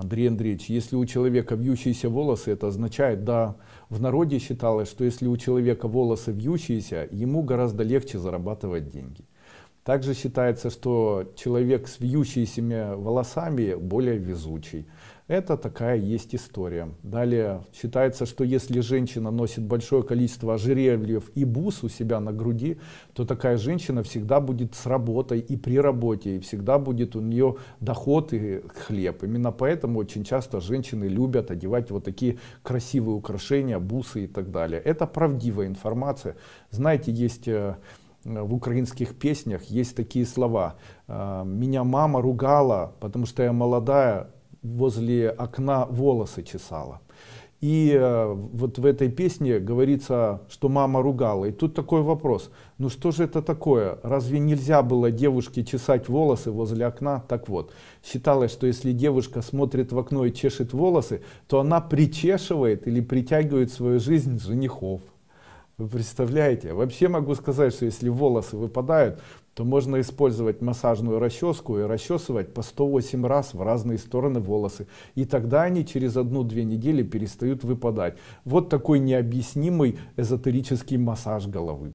Андрей Андреевич, если у человека вьющиеся волосы, это означает, да, в народе считалось, что если у человека волосы вьющиеся, ему гораздо легче зарабатывать деньги. Также считается, что человек с вьющимися волосами более везучий. Это такая есть история. Далее считается, что если женщина носит большое количество ожерельев и бус у себя на груди, то такая женщина всегда будет с работой и при работе, и всегда будет у нее доход и хлеб. Именно поэтому очень часто женщины любят одевать вот такие красивые украшения, бусы и так далее. Это правдивая информация. Знаете, есть э, Э, в украинских песнях есть такие слова. «Э, «Меня мама ругала, потому что я молодая, возле окна волосы чесала». И э, вот в этой песне говорится, что мама ругала. И тут такой вопрос, ну что же это такое? Разве нельзя было девушке чесать волосы возле окна? Так вот, считалось, что если девушка смотрит в окно и чешет волосы, то она причешивает или притягивает в свою жизнь женихов. Вы представляете? Вообще могу сказать, что если волосы выпадают, то можно использовать массажную расческу и расчесывать по 108 раз в разные стороны волосы. И тогда они через одну-две недели перестают выпадать. Вот такой необъяснимый эзотерический массаж головы.